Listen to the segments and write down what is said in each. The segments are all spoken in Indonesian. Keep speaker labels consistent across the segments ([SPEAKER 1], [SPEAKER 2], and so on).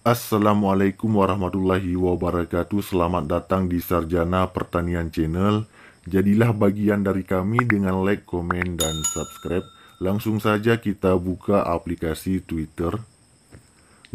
[SPEAKER 1] Assalamualaikum warahmatullahi wabarakatuh Selamat datang di Sarjana Pertanian Channel Jadilah bagian dari kami dengan like, komen, dan subscribe Langsung saja kita buka aplikasi Twitter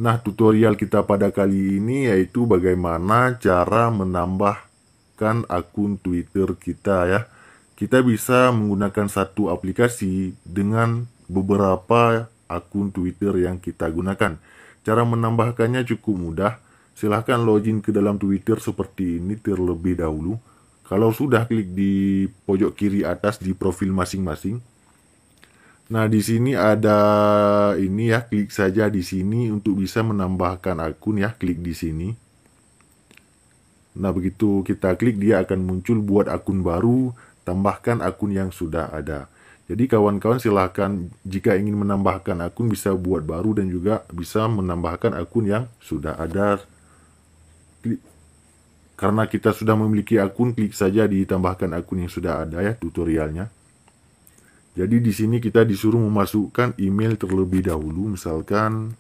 [SPEAKER 1] Nah tutorial kita pada kali ini yaitu bagaimana cara menambahkan akun Twitter kita ya Kita bisa menggunakan satu aplikasi dengan beberapa akun Twitter yang kita gunakan Cara menambahkannya cukup mudah. Silahkan login ke dalam Twitter seperti ini terlebih dahulu. Kalau sudah klik di pojok kiri atas di profil masing-masing. Nah, di sini ada ini ya, klik saja di sini untuk bisa menambahkan akun ya, klik di sini. Nah, begitu kita klik dia akan muncul buat akun baru, tambahkan akun yang sudah ada. Jadi kawan-kawan silahkan jika ingin menambahkan akun bisa buat baru dan juga bisa menambahkan akun yang sudah ada. Klik. Karena kita sudah memiliki akun, klik saja ditambahkan akun yang sudah ada ya tutorialnya. Jadi di sini kita disuruh memasukkan email terlebih dahulu, misalkan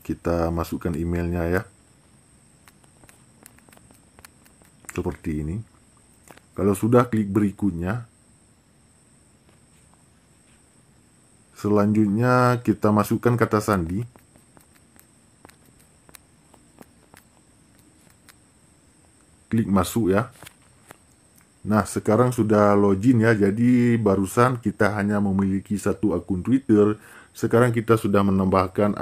[SPEAKER 1] kita masukkan emailnya ya. Seperti ini. Kalau sudah klik berikutnya. Selanjutnya kita masukkan kata sandi. Klik masuk ya. Nah, sekarang sudah login ya. Jadi barusan kita hanya memiliki satu akun Twitter. Sekarang kita sudah menambahkan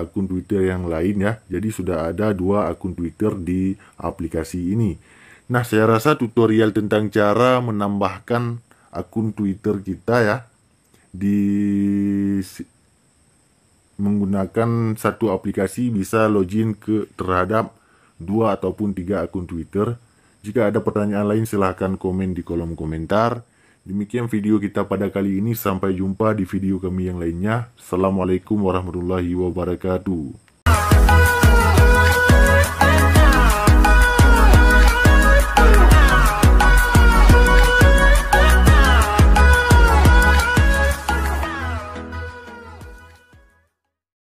[SPEAKER 1] akun Twitter yang lain ya. Jadi sudah ada dua akun Twitter di aplikasi ini. Nah, saya rasa tutorial tentang cara menambahkan akun Twitter kita ya di menggunakan satu aplikasi bisa login ke terhadap dua ataupun tiga akun Twitter. Jika ada pertanyaan lain silahkan komen di kolom komentar. Demikian video kita pada kali ini. Sampai jumpa di video kami yang lainnya. Assalamualaikum warahmatullahi wabarakatuh.